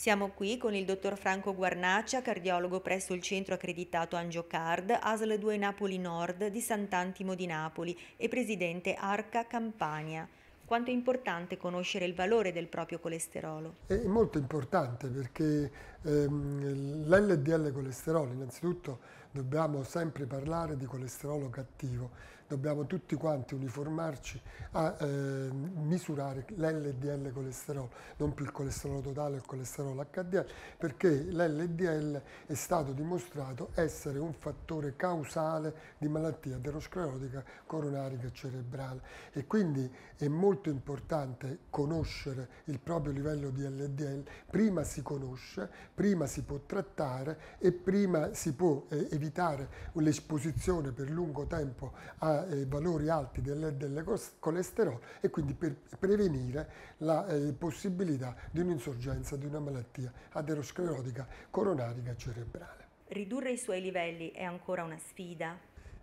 Siamo qui con il dottor Franco Guarnaccia, cardiologo presso il centro accreditato AngioCard, ASL 2 Napoli Nord di Sant'Antimo di Napoli e presidente Arca Campania. Quanto è importante conoscere il valore del proprio colesterolo? È molto importante perché ehm, l'LDL colesterolo innanzitutto dobbiamo sempre parlare di colesterolo cattivo, dobbiamo tutti quanti uniformarci a eh, misurare l'LDL colesterolo, non più il colesterolo totale o il colesterolo HDL, perché l'LDL è stato dimostrato essere un fattore causale di malattia aterosclerotica coronarica e cerebrale e quindi è molto importante conoscere il proprio livello di LDL, prima si conosce, prima si può trattare e prima si può eh, evitare l'esposizione per lungo tempo a eh, valori alti del, del, colesterolo e quindi per prevenire la eh, possibilità di un'insorgenza di una malattia aterosclerotica coronarica cerebrale. Ridurre i suoi livelli è ancora una sfida?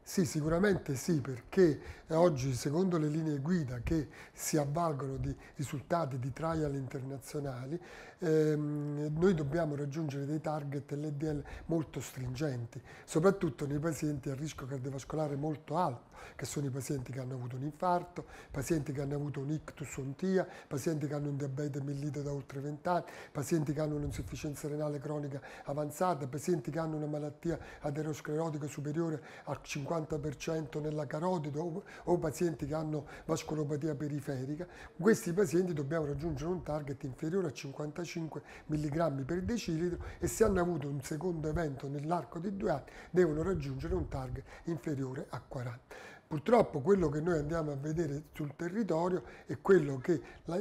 Sì, sicuramente sì, perché eh, oggi secondo le linee guida che si avvalgono di risultati di trial internazionali, ehm, noi dobbiamo raggiungere dei target LDL molto stringenti, soprattutto nei pazienti a rischio cardiovascolare molto alto, che sono i pazienti che hanno avuto un infarto, pazienti che hanno avuto un ictus o un TIA, pazienti che hanno un diabete mellito da oltre 20 anni, pazienti che hanno un'insufficienza renale cronica avanzata, pazienti che hanno una malattia aterosclerotica superiore al 50 50% nella carotide o, pazienti che hanno vascolopatia periferica, questi pazienti dobbiamo raggiungere un target inferiore a 55 mg per decilitro e se hanno avuto un secondo evento nell'arco di due anni devono raggiungere un target inferiore a 40. Purtroppo quello che noi andiamo a vedere sul territorio è quello che la,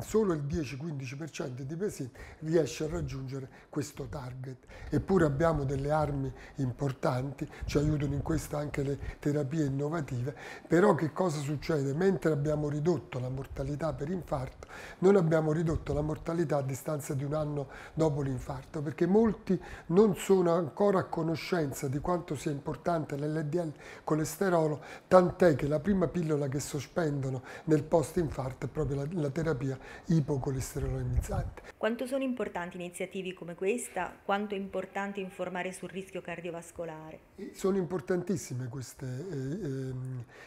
solo il 10-15% di Pesin riesce a raggiungere questo target. Eppure abbiamo delle armi importanti, ci aiutano in questo anche le terapie innovative, però che cosa succede? Mentre abbiamo ridotto la mortalità per infarto, non abbiamo ridotto la mortalità a distanza di un anno dopo l'infarto, perché molti non sono ancora a conoscenza di quanto sia importante l'LDL colesterolo tant'è che la prima pillola che sospendono nel post-infarto è proprio la, la terapia ipocolesterolemizzante. Quanto sono importanti iniziative come questa? Quanto è importante informare sul rischio cardiovascolare? Sono importantissime queste eh, eh,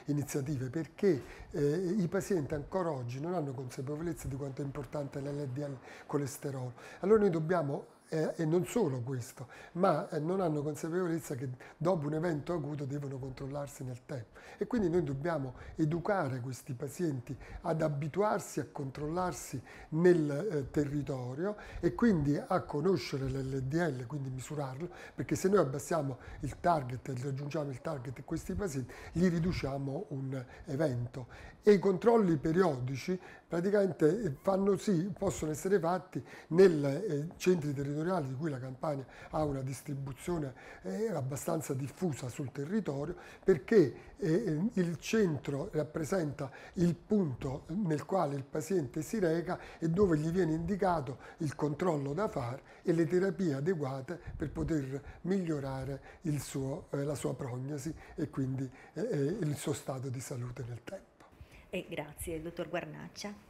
iniziative perché eh, i pazienti ancora oggi non hanno consapevolezza di quanto è importante l'LDL colesterolo. Allora noi dobbiamo eh, e non solo questo, ma eh, non hanno consapevolezza che dopo un evento acuto devono controllarsi nel tempo. E quindi noi dobbiamo educare questi pazienti ad abituarsi a controllarsi nel eh, territorio e quindi a conoscere l'LDL, quindi misurarlo, perché se noi abbassiamo il target, raggiungiamo il target di questi pazienti, gli riduciamo un evento. E i controlli periodici praticamente eh, fanno sì, possono essere fatti nei eh, centri territoriali territoriali di cui la Campania ha una distribuzione eh, abbastanza diffusa sul territorio perché eh, eh, il centro rappresenta il punto nel quale il paziente si reca e dove gli viene indicato il controllo da fare e le terapie adeguate per poter migliorare suo, eh, la sua prognosi e quindi eh, eh, il suo stato di salute nel tempo. E grazie, dottor Guarnaccia.